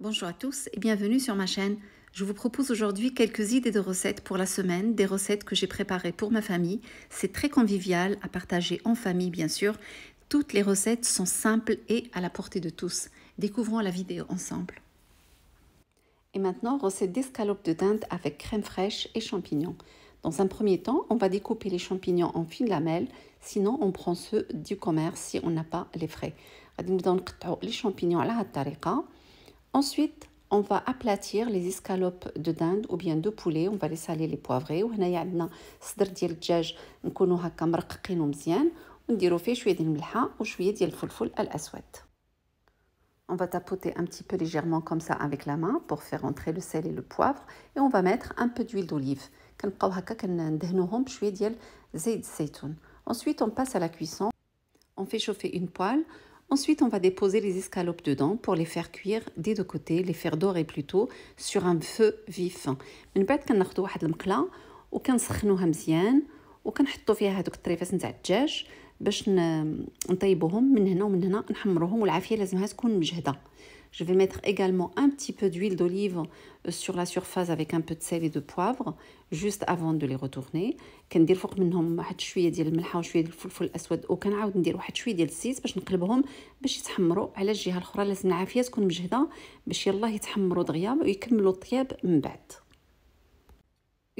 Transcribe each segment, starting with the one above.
Bonjour à tous et bienvenue sur ma chaîne. Je vous propose aujourd'hui quelques idées de recettes pour la semaine, des recettes que j'ai préparées pour ma famille. C'est très convivial à partager en famille bien sûr. Toutes les recettes sont simples et à la portée de tous. Découvrons la vidéo ensemble. Et maintenant, recette d'escalope de dinde avec crème fraîche et champignons. Dans un premier temps, on va découper les champignons en fines lamelles, sinon on prend ceux du commerce si on n'a pas les frais. Les champignons à la Ensuite, on va aplatir les escalopes de dinde ou bien de poulet, on va les saler les poivrer وهنايا عندنا ديال الدجاج هكا On va tapoter un petit peu légèrement comme ça avec la main pour faire entrer le sel et le poivre et on va mettre un peu d'huile d'olive. Ensuite, on passe à la cuisson. On fait chauffer une poêle Ensuite, on va déposer les escalopes dedans pour les faire cuire des deux côtés, les faire dorer plutôt sur un feu vif. من بعد كناخذوا واحد المقله وكنسخنوها مزيان وكنحطوا فيها هذوك الطريفات نتاع الدجاج باش نطيبوهم من هنا ومن هنا نحمروهم والعافيه لازمها تكون مجهده Je vais mettre également un petit peu d'huile d'olive euh, sur la surface avec un peu de sel et de poivre juste avant de les retourner كندير فوق منهم واحد شويه ديال الملحه وشويه ديال الفلفل الاسود وكنعاود ندير واحد شويه ديال الزيت باش نقلبهم باش يتحمروا على الجهه الاخرى لازم العافيه تكون مجهده باش يلاه يتحمروا دغيا ويكملوا الطياب من بعد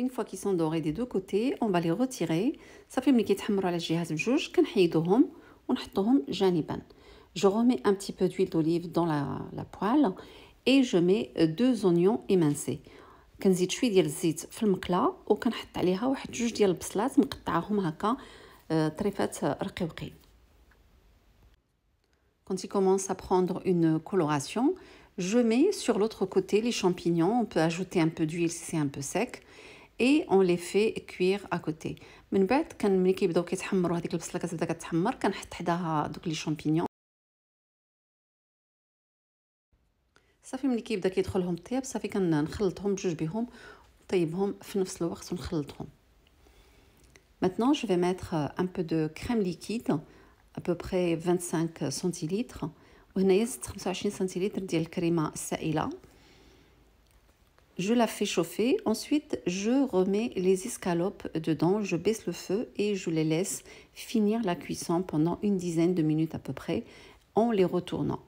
Une fois qu'ils sont dorés des deux côtés, on va les retirer. صافي ملي كيتحمروا على الجهات بجوج كنحيدوهم ونحطوهم جانبا. Je remets un petit peu d'huile d'olive dans la, poêle et je mets euh, deux oignons émincés. كنزيد شويه ديال الزيت في المقله وكنحط عليها واحد جوج ديال البصلات مقطعاهم هكا طريفات رقيقين quand il commence à prendre une coloration, je mets sur l'autre côté les champignons. On peut ajouter un peu d'huile si c'est un peu sec. Et on les fait cuire à côté. من بعد كان ملي كيبداو كيتحمروا هذيك البصله كتبدا كتحمر كنحط maintenant je vais mettre un peu de crème liquide à peu près 25 centilitres Je la fais chauffer, ensuite je remets les escalopes dedans, je baisse le feu et je les laisse finir la cuisson pendant une dizaine de minutes à peu près en les retournant.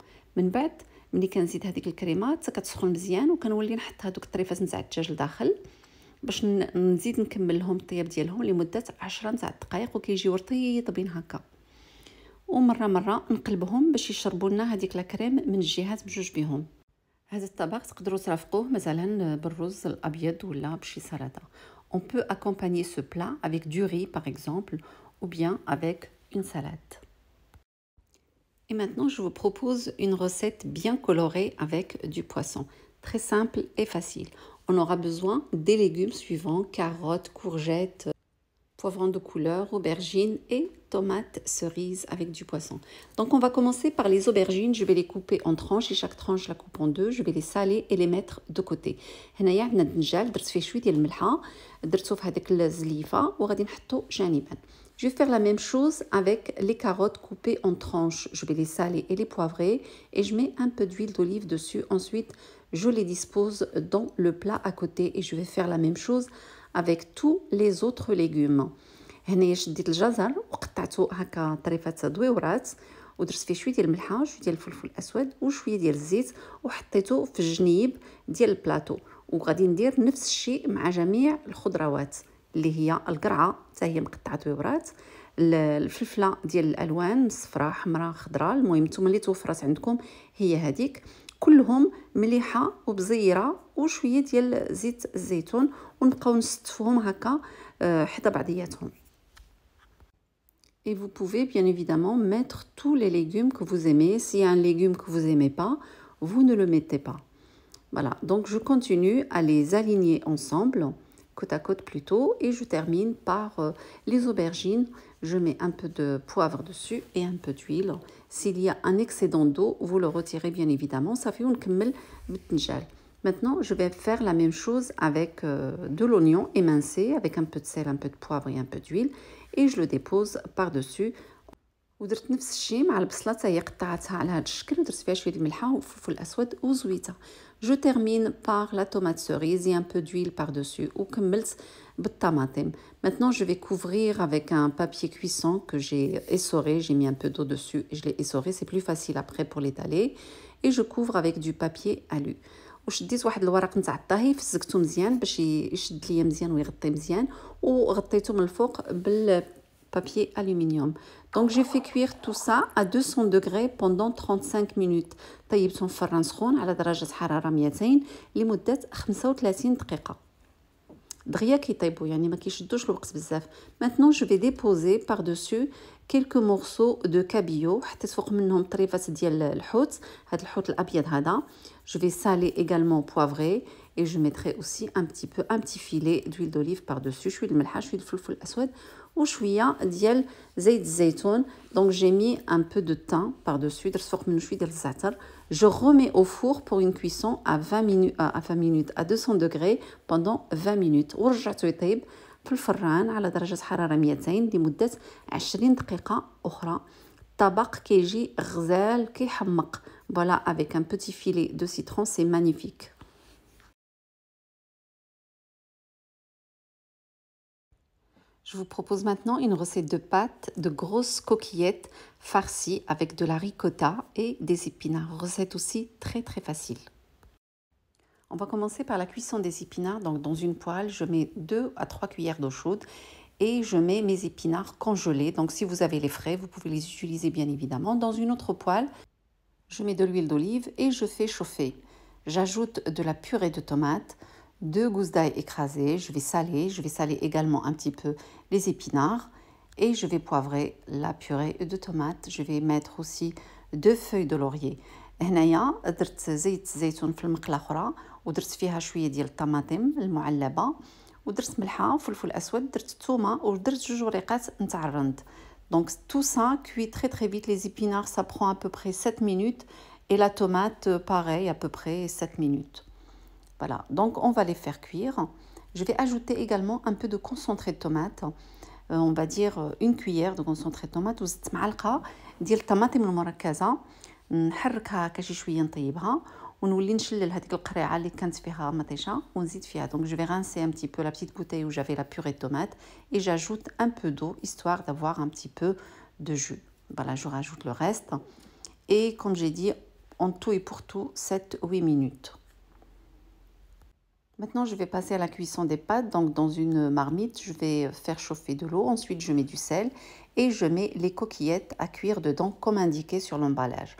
ملي كنزيد هذيك الكريمات كتسخن مزيان وكنولي نحط هذوك الطريفات نتاع الدجاج لداخل باش نزيد نكمل لهم الطياب ديالهم لمده 10 نتاع الدقائق وكيجيو رطيبين هكا ومره مره نقلبهم باش يشربوا لنا هذيك الكريم من الجهات بجوج بهم هذا الطبق تقدروا ترافقوه مثلا بالرز الابيض ولا بشي سلطه on peut accompagner ce plat avec du riz par exemple ou bien avec une salade Et maintenant, je vous propose une recette bien colorée avec du poisson. Très simple et facile. On aura besoin des légumes suivants, carottes, courgettes, poivrons de couleur, aubergines et tomates cerises avec du poisson. Donc on va commencer par les aubergines, je vais les couper en tranches et chaque tranche je la coupe en deux, je vais les saler et les mettre de côté. هنايا عندنا درت فيه je vais faire la même chose avec les carottes coupées en tranches. Je vais les saler et les poivrer et je mets un peu d'huile d'olive dessus. Ensuite, je les dispose dans le plat à côté et je vais faire la même chose avec tous les autres légumes. هنا شديت الجزر وقطعته هكا طريفات دويورات ودرت فيه شويه ديال الملحه شويه ديال الفلفل الاسود وشويه ديال الزيت وحطيته في الجنيب ديال البلاطو وغادي ندير نفس الشيء مع جميع الخضروات اللي هي القرعه حتى هي مقطعه ويبرات الفلفله ديال الالوان صفراء حمراء خضراء المهم نتوما اللي توفرات عندكم هي هذيك كلهم مليحه وبزيره وشويه ديال زيت الزيتون ونبقاو نستفوهم هكا آه، حدا بعضياتهم Et vous pouvez bien évidemment mettre tous les légumes que vous aimez. S'il y a un légume que vous n'aimez pas, vous ne le mettez pas. Voilà, donc je continue à les aligner ensemble. à côte plutôt. Et je termine par euh, les aubergines. Je mets un peu de poivre dessus et un peu d'huile. S'il y a un excédent d'eau, vous le retirez bien évidemment. Ça fait une kmel btnjal. Maintenant, je vais faire la même chose avec euh, de l'oignon émincé, avec un peu de sel, un peu de poivre et un peu d'huile. Et je le dépose par-dessus ودرت نفس الشيء مع البصله حتى هي قطعتها على هذا الشكل ودرت فيها شويه الملحه والفلفل الاسود وزويته جو تيرمين بار لا تومات سوريز ان بو دويل بار دوسو وكملت بالطماطم maintenant je vais couvrir avec un papier cuisson que j'ai essoré j'ai mis un peu d'eau dessus et je l'ai essoré c'est plus facile après pour l'étaler et je couvre avec du papier alu وشديت واحد الورق نتاع الطهي فزكته مزيان باش يشد ليا مزيان ويغطي مزيان وغطيته من الفوق بال papier aluminium. Donc j'ai fait cuire tout ça à 200 degrés pendant 35 minutes. طيبتهم في الفرن سخون على درجة حرارة 200 لمدة 35 دقيقة. دغيا كيطيبوا يعني ما كيشدوش الوقت بزاف. Maintenant je vais déposer par-dessus quelques morceaux de كابيو حتى فوق منهم طريفات ديال الحوت هذا الحوت الابيض هذا je vais saler également poivrer et je mettrai aussi un petit peu un petit filet d'huile d'olive par-dessus شويه الملحه شويه الفلفل الاسود وشويه ديال زيت الزيتون donc j'ai mis un peu de thym par-dessus درت فوق منه شويه ديال الزعتر je remets au four pour une cuisson à 20 minutes à 20 minutes à 200 degrés pendant 20 minutes ورجعته يطيب voilà avec un petit filet 200 citron, 20 magnifique. Je vous propose maintenant une recette de pâte de grosses coquillettes farcies avec de la ricotta et des épinards. Recette aussi très très facile. On va commencer par la cuisson des épinards. Donc dans une poêle, je mets 2 à 3 cuillères d'eau chaude et je mets mes épinards congelés. Donc si vous avez les frais, vous pouvez les utiliser bien évidemment. Dans une autre poêle, je mets de l'huile d'olive et je fais chauffer. J'ajoute de la purée de tomates, deux gousses d'ail écrasées, je vais saler, je vais saler également un petit peu les épinards et je vais poivrer la purée de tomates. Je vais mettre aussi deux feuilles de laurier. ودرت فيها شويه ديال الطماطم المعلبه ودرت ملحه فلفل اسود درت الثومه ودرت جوج وريقات نتاع الرند دونك تو سا كوي تري تري فيت لي زيبينار سا برون ا peu près 7 minutes et la tomate euh, pareil à peu près 7 minutes voilà donc on va les faire je vais ajouter également un peu de concentré de tomate euh, on va dire euh, une cuillère de concentré de tomate وزدت معلقه ديال الطماطم المركزه نحركها هكا شي شويه نطيبها Je vais rincer un petit peu la petite bouteille où j'avais la purée de tomate et j'ajoute un peu d'eau histoire d'avoir un petit peu de jus. Voilà, je rajoute le reste et comme j'ai dit en tout et pour tout 7 8 minutes. Maintenant, je vais passer à la cuisson des pâtes. Donc, dans une marmite, je vais faire chauffer de l'eau. Ensuite, je mets du sel et je mets les coquillettes à cuire dedans, comme indiqué sur l'emballage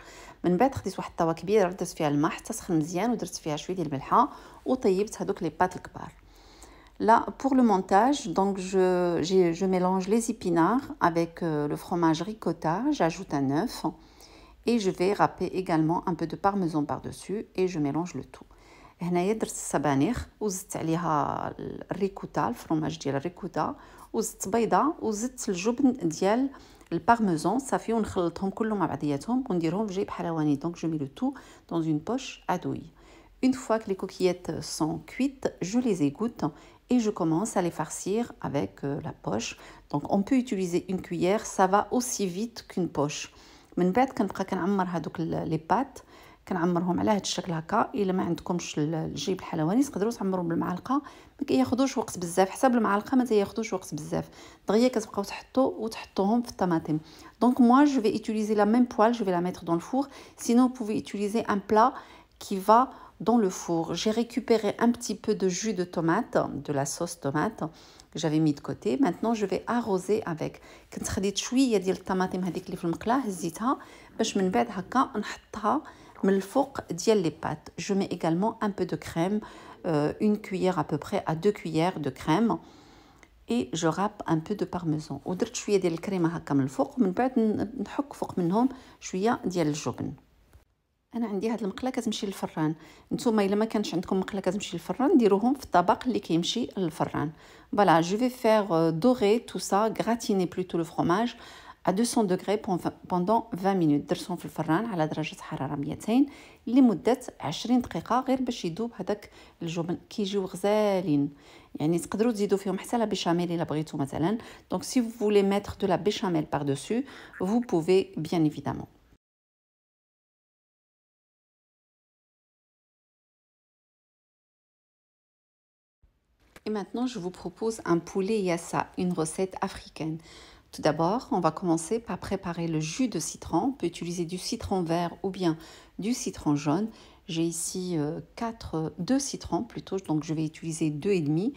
pour le montage, donc je, mélange les épinards avec euh, le fromage ricotta, j'ajoute un œuf et je vais râper également un peu de parmesan par-dessus et je mélange le tout. هنايا درت السبانخ وزدت عليها الريكوتا الفرماج ديال الريكوتا وزدت بيضه وزدت الجبن ديال le parmesan, ça البارميزان صافي ونخلطهم كلهم مع on met في j'ai حلواني Donc, je mets le tout dans une poche à douille Une fois que les coquillettes sont cuites, je les égoutte et je commence à les farcir avec euh, la poche. Donc on peut utiliser une cuillère, ça va aussi vite qu'une poche. les pâtes donc, moi je vais utiliser la même poêle, je vais la mettre dans le four. Sinon, vous pouvez utiliser un plat qui va dans le four. J'ai récupéré un petit peu de jus de tomate, de la sauce tomate que j'avais mis de côté. Maintenant, je vais arroser avec. Quand vous avez vous le vous je mets également un peu de crème, euh, une cuillère à peu près à deux cuillères de crème et je râpe un peu de parmesan. je vais faire euh, dorer tout ça, gratiner plutôt le fromage à 200 degrés pendant 20 minutes درتهم في à على température حرارة 200 لمدة 20 دقيقة غير باش يذوب هذاك الجبن كيجيو غزالين يعني de la béchamel حتى لا بيشاميل الا بغيتو مثلا Donc, si vous voulez mettre de la béchamel par-dessus vous pouvez bien évidemment Et maintenant, je vous propose un poulet yassa, une recette africaine. Tout d'abord, on va commencer par préparer le jus de citron. On peut utiliser du citron vert ou bien du citron jaune. J'ai ici 4, 2 citrons plutôt, donc je vais utiliser 2,5.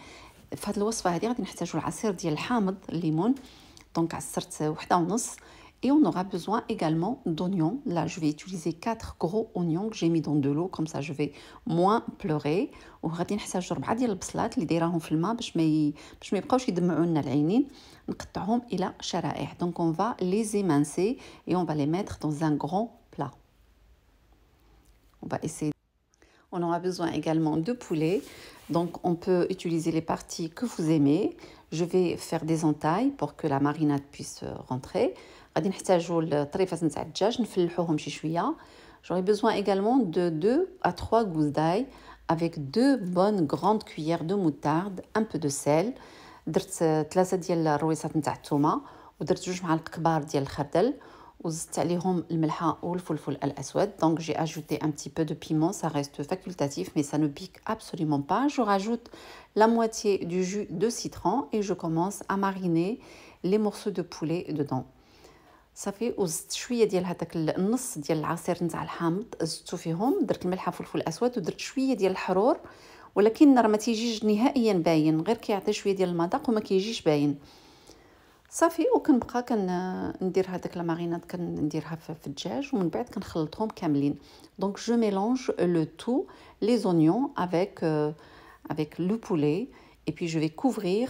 في va dire هادي غادي نحتاجو العصير ديال الحامض الليمون دونك عصرت وحدة ونص et on aura besoin également d'oignons. Là, je vais utiliser 4 gros oignons que j'ai mis dans de l'eau, comme ça je vais moins pleurer. On نحتاج ربعه ديال émincer et on va les mettre dans un grand plat. On va essayer on aura besoin également de poulet. Donc on peut utiliser les parties que vous aimez. Je vais faire des entailles pour que la marinade puisse rentrer. غادي j'aurai besoin également de 2 à 3 gousses d'ail avec 2 bonnes grandes cuillères de moutarde un peu de sel donc j'ai ajouté un petit peu de piment ça reste facultatif mais ça ne pique absolument pas je rajoute la moitié du jus de citron et je commence à mariner les morceaux de poulet dedans صافي وزدت شويه ديال هذاك النص ديال العصير نتاع الحامض زدتو فيهم درت الملحه والفلفل الاسود ودرت شويه ديال الحرور ولكن راه ما تيجيش نهائيا باين غير كيعطي شويه ديال المذاق وما كيجيش باين صافي وكنبقى كندير هذاك لا كنديرها في الدجاج ومن بعد كنخلطهم كاملين دونك جو ميلونج لو تو لي زونيون افيك افيك لو بولي اي بي جو في كوفرير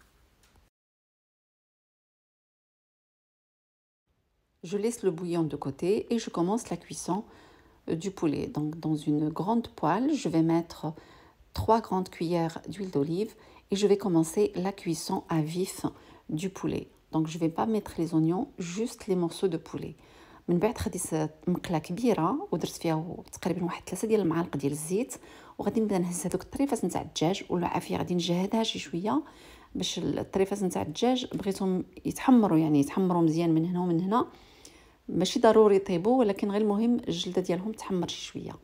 Je laisse le bouillon de côté et je commence la cuisson euh, du poulet. Donc dans une grande poêle, je vais mettre 3 grandes cuillères d'huile d'olive et je vais commencer la cuisson à vif du poulet. Donc je ne vais pas mettre les oignons, juste les morceaux de poulet. من بعد خديت مقله كبيره ودرت فيها تقريبا واحد 3 ديال المعالق ديال الزيت وغادي نبدا نهز هذوك الطريفات نتاع الدجاج والعافيه غادي نجهدها شي شويه باش الطريفات نتاع الدجاج بغيتهم يتحمروا يعني يتحمروا مزيان من هنا ومن هنا ماشي ضروري يطيبوا ولكن غير المهم الجلده ديالهم تحمر شي شويه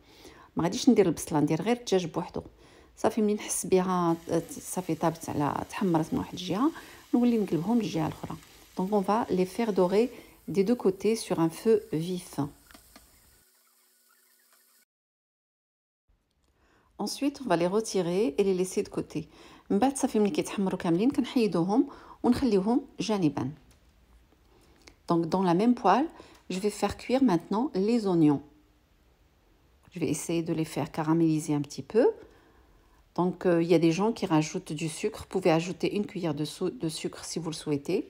ما غاديش ندير البصله ندير غير الدجاج بوحدو صافي ملي نحس بها صافي طابت على تحمرت من واحد الجهه نولي نقلبهم للجهه الاخرى دونك اون فا لي فير دوري دي دو كوتي سور ان فو فيف Ensuite, on va les retirer et les laisser de côté. من بعد صافي ملي كيتحمروا كاملين كنحيدوهم ونخليوهم جانبا. دونك دون لا ميم بوال Je vais faire cuire maintenant les oignons. Je vais essayer de les faire caraméliser un petit peu. Donc, euh, il y a des gens qui rajoutent du sucre. Vous pouvez ajouter une cuillère de, sucre si vous le souhaitez.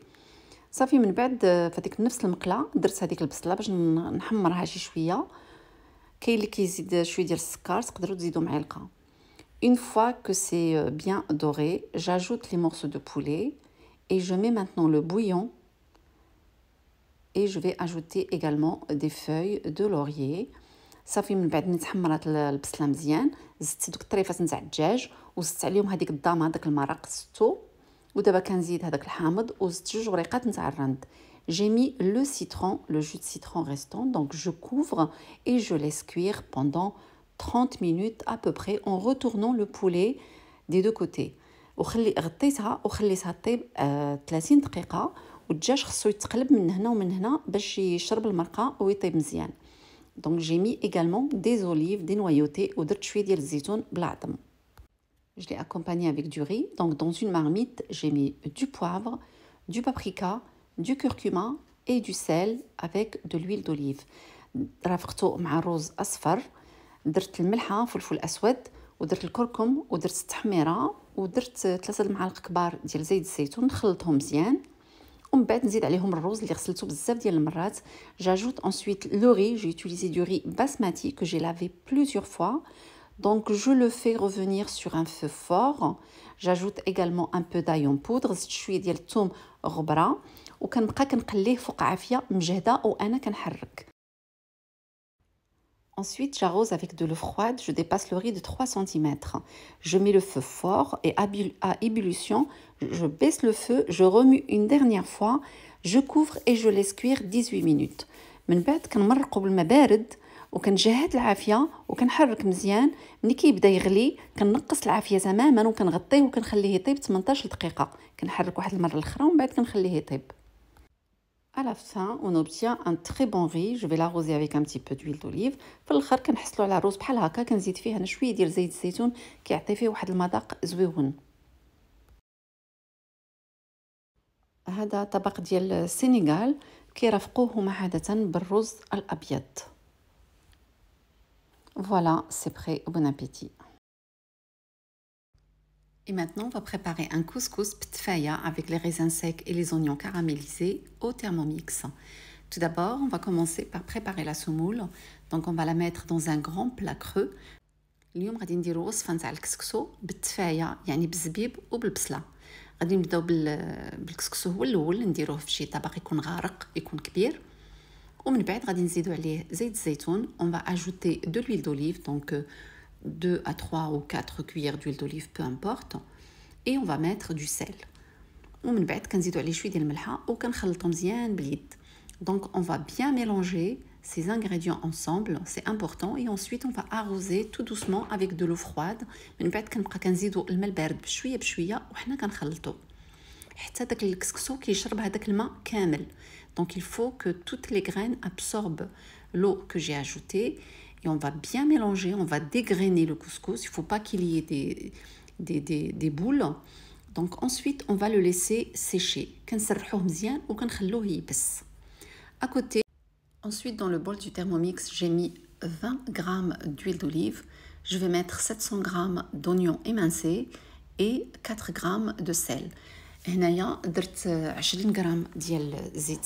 une fois que c'est euh, bien doré j'ajoute les morceaux de poulet et je mets maintenant le bouillon et je vais ajouter également des feuilles de laurier صافي من بعد ما تحمرات البصله مزيان زدت دوك الطريفات نتاع الدجاج وزدت عليهم هذيك الضامه داك المرق زدتو ودابا كنزيد هذاك الحامض وزدت جوج غريقات نتاع الرند J'ai mis le citron, le jus de citron restant, donc je couvre et je laisse cuire pendant 30 minutes à peu près en retournant le poulet des deux côtés. وخلي غطيتها وخليتها طيب 30 دقيقه والدجاج خصو يتقلب من هنا ومن هنا باش يشرب المرقه ويطيب مزيان دونك جي مي ايغالمون دي زوليف دي نويوتي ودرت شويه ديال الزيتون بلا جي لي اكومباني افيك دو ري دونك دون اون مارميت جي مي دو بوافر دو بابريكا دو du اي دو سيل افيك دو لويل دوليف رافقتو مع الرز اصفر درت الملحه فلفل اسود ودرت الكركم ودرت التحميره ودرت ثلاثه المعالق كبار ديال زيت الزيتون خلطهم مزيان On met en suite عليهم le riz qui l'ai lavé beaucoup de fois j'ajoute ensuite le riz j'ai utilisé du riz basmati que j'ai lavé plusieurs fois donc je le fais revenir sur un feu fort j'ajoute également un peu d'ail en poudre chwi dial thoum ghobra et qu'on reste qu'on le fait cuire sur un feu vif en remuant Ensuite, j'arrose avec de l'eau froide, je dépasse le riz de 3 cm. Je mets le feu fort et à ébullition, je baisse le feu, je remue une dernière fois, je couvre et je laisse cuire 18 minutes. من بعد كنمرقو بالما بارد وكنجهد العافيه وكنحرك مزيان ملي كيبدا يغلي كنقص العافيه تماما وكنغطيه وكنخليه يطيب 18 دقيقه كنحرك واحد المره الاخرى ومن بعد كنخليه يطيب à la fin on obtient un très bon riz je vais l'arroser avec un petit peu d'huile d'olive Pour le faire, on في الاخر كنحصلوا على الرز بحال هكا كنزيد فيه انا شويه ديال زيت الزيتون كيعطي فيه واحد المذاق زويون هذا طبق ديال السنغال كيرافقوه مع عادة بالرز الابيض فوالا سي بري بون ابيتي Et maintenant, on va préparer un couscous ptfaya avec les raisins secs et les oignons caramélisés au thermomix. Tout d'abord, on va commencer par préparer la soumoule. Donc, on va la mettre dans un grand plat creux. اليوم eh, va ajouter de l'huile d'olive eh, 2 à 3 ou 4 cuillères d'huile d'olive, peu importe. Et on va mettre du sel. Donc on va bien mélanger ces ingrédients ensemble, c'est important et ensuite on va arroser tout doucement avec de l'eau froide. Donc il faut que toutes les graines absorbent l'eau que j'ai ajoutée on va bien mélanger, on va dégrainer le couscous. Il ne faut pas qu'il y ait des, boules. Donc ensuite, on va le laisser sécher. À côté, ensuite dans le bol du Thermomix, j'ai mis 20 g d'huile d'olive. Je vais mettre 700 g d'oignons émincés et 4 g de sel. هنايا درت 20 ديال زيت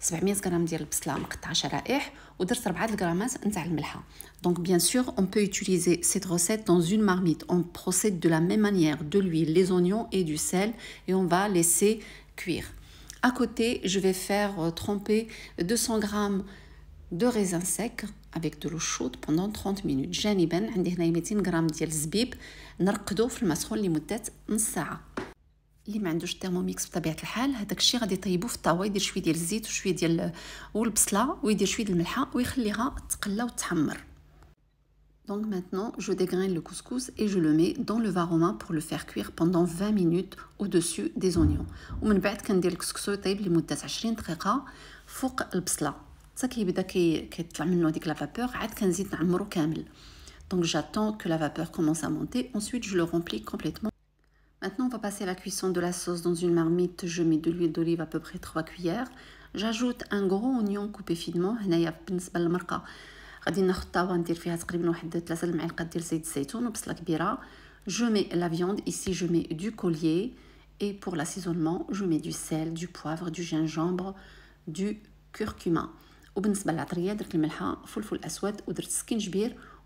700 g de البصله مقطعه شرائح ودرت 4 غرامات نتاع الملحه Donc bien sûr, on peut utiliser cette recette dans une marmite. On procède de la même manière, de l'huile, les oignons et du sel et on va laisser cuire. À côté, je vais faire euh, tremper 200 g de raisins secs avec de l'eau chaude pendant 30 minutes. جانبا عندي هنا 200 g ديال الزبيب نرقدو في المسخون لمده نص ساعه اللي ما عندوش الثيرموميكس بطبيعه الحال هذاك الشيء غادي يطيبو في الطاوه يدير شويه ديال الزيت وشويه ديال والبصله ويدير شويه ديال الملحه ويخليها تقلى وتحمر Donc maintenant, je dégraine le couscous et je le mets dans le varoma pour le faire cuire pendant 20 minutes au-dessus des oignons. ومن بعد كندير الكسكسو يطيب لمدة 20 دقيقة فوق البصلة. حتى كيبدا كيطلع منه هذيك لا vapeur, عاد كنزيد نعمرو كامل. Donc j'attends que la vapeur commence à monter, ensuite je le remplis complètement. Maintenant, on va passer à la cuisson de la sauce dans une marmite. Je mets de l'huile d'olive à peu près 3 cuillères. J'ajoute un gros oignon coupé finement. Je mets la viande ici, je mets du collier et pour l'assaisonnement, je mets du sel, du poivre, du gingembre, du curcuma.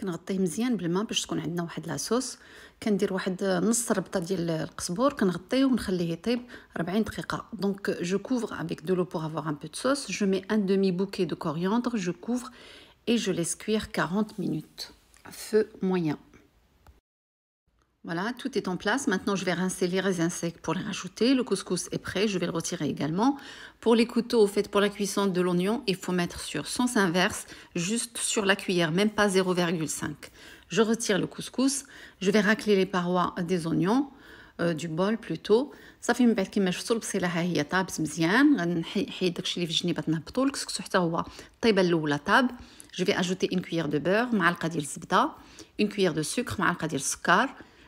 كنغطيه مزيان بالماء باش تكون عندنا واحد لاصوص كندير واحد نص ربطه ديال القزبور كنغطيه ونخليه يطيب 40 دقيقه دونك جو كوفر افيك دو لو بور افوار ان بو دو صوص جو مي ان دومي بوكي دو كورياندر جو كوفر اي جو laisse cuire 40 minutes feu moyen Voilà, tout est en place. Maintenant, je vais rincer les raisins secs pour les rajouter. Le couscous est prêt, je vais le retirer également. Pour les couteaux, au pour la cuisson de l'oignon, il faut mettre sur sens inverse, juste sur la cuillère, même pas 0,5. Je retire le couscous. Je vais racler les parois des oignons. Euh, du bol plutôt ça fait une كيما شفتوا البصيله ها هي طابت مزيان غنحيد داكشي une cuillère de une une حتى هو الاولى طاب une cuillère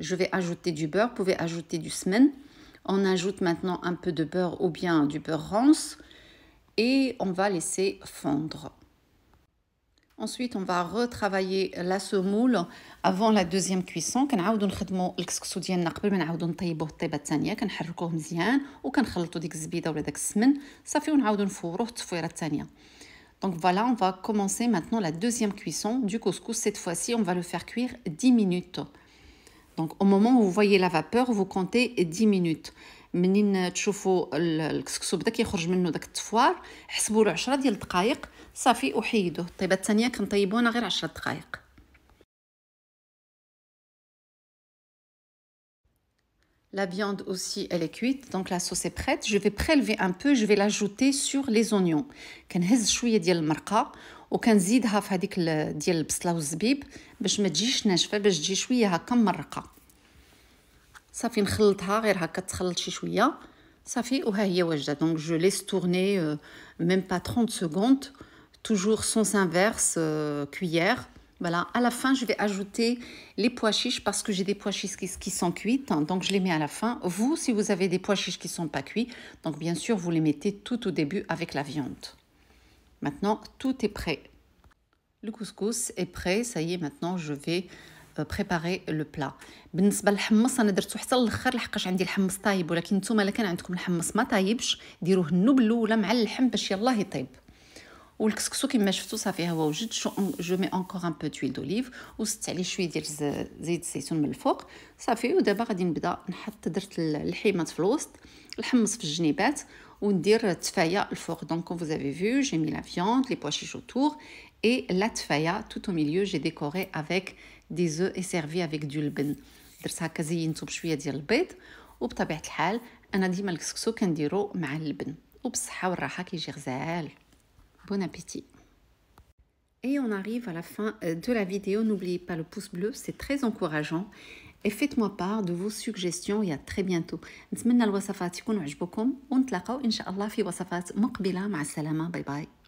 je vais ajouter du beurre, vous pouvez ajouter du semaine. On ajoute maintenant un peu de beurre ou bien du beurre rance et on va laisser fondre. Ensuite, on va retravailler la semoule avant la deuxième cuisson. Donc voilà, on va commencer maintenant la deuxième cuisson du couscous. Cette fois-ci, on va le faire cuire 10 minutes. Donc au moment où vous voyez la vapeur, vous comptez 10 minutes. منين تشوفوا الكسكسو بدا كيخرج منه داك التفوار حسبوا له 10 ديال الدقائق صافي وحيدوه الطيبه الثانيه كنطيبوها غير 10 دقائق La viande aussi, elle est cuite, donc la sauce est prête. Je vais prélever un peu, je vais l'ajouter sur les oignons. كنهز شويه ديال المرقه donc je laisse tourner euh, même pas 30 secondes, toujours sens inverse euh, cuillère Voilà, à la fin, je vais ajouter les pois chiches parce que j'ai des pois chiches qui, sont cuites, donc je les mets à la fin. Vous, si vous avez des pois chiches qui ne sont pas cuits, donc bien sûr, vous les mettez tout au début avec la viande. Maintenant, tout est prêt. Le couscous est prêt, ça y est, maintenant je vais euh, préparer لو بلا بالنسبه للحمص انا درتو حتى لخر لحقاش عندي الحمص طايب ولكن نتوما الا كان عندكم الحمص ما طايبش ديروه النوب الاولى مع اللحم باش يلاه يطيب والكسكسو كيما شفتو صافي هو وجد جو مي أونكوغ ان بو تويل دوليف وزدت عليه شويه ديال زيت الزيتون من الفوق صافي ودابا غادي نبدا نحط درت الحيمات في الوسط الحمص في الجنيبات tfaya le Donc, comme vous avez vu j'ai mis la viande les pois chiches autour et la tfaya tout au milieu j'ai décoré avec des œufs et servi avec du لبن درت هكا ديال البيض كيجي غزال Bon appétit! Et on arrive à la fin euh, de la vidéo. N'oubliez pas le pouce bleu, c'est très encourageant. اي فيت موا بار دو فو سوجيستيون يا تري بيانتو نتمنى الوصفات يكونوا عجبوكم ونتلاقاو ان شاء الله في وصفات مقبله مع السلامه باي باي